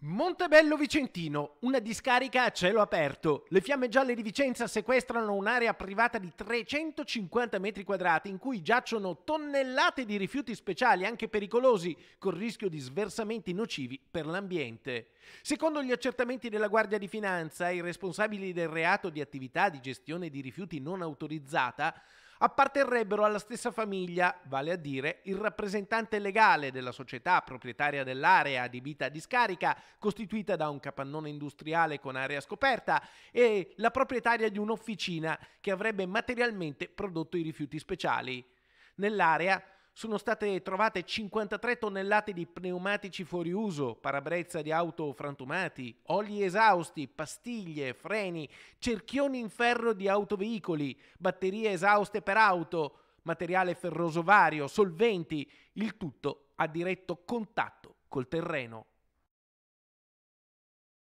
Montebello Vicentino, una discarica a cielo aperto. Le fiamme gialle di Vicenza sequestrano un'area privata di 350 metri quadrati in cui giacciono tonnellate di rifiuti speciali anche pericolosi, con rischio di sversamenti nocivi per l'ambiente. Secondo gli accertamenti della Guardia di Finanza, i responsabili del reato di attività di gestione di rifiuti non autorizzata apparterrebbero alla stessa famiglia, vale a dire il rappresentante legale della società proprietaria dell'area adibita a discarica, costituita da un capannone industriale con area scoperta, e la proprietaria di un'officina che avrebbe materialmente prodotto i rifiuti speciali. Nell'area sono state trovate 53 tonnellate di pneumatici fuori uso, parabrezza di auto frantumati, oli esausti, pastiglie, freni, cerchioni in ferro di autoveicoli, batterie esauste per auto, materiale ferroso vario, solventi, il tutto a diretto contatto col terreno.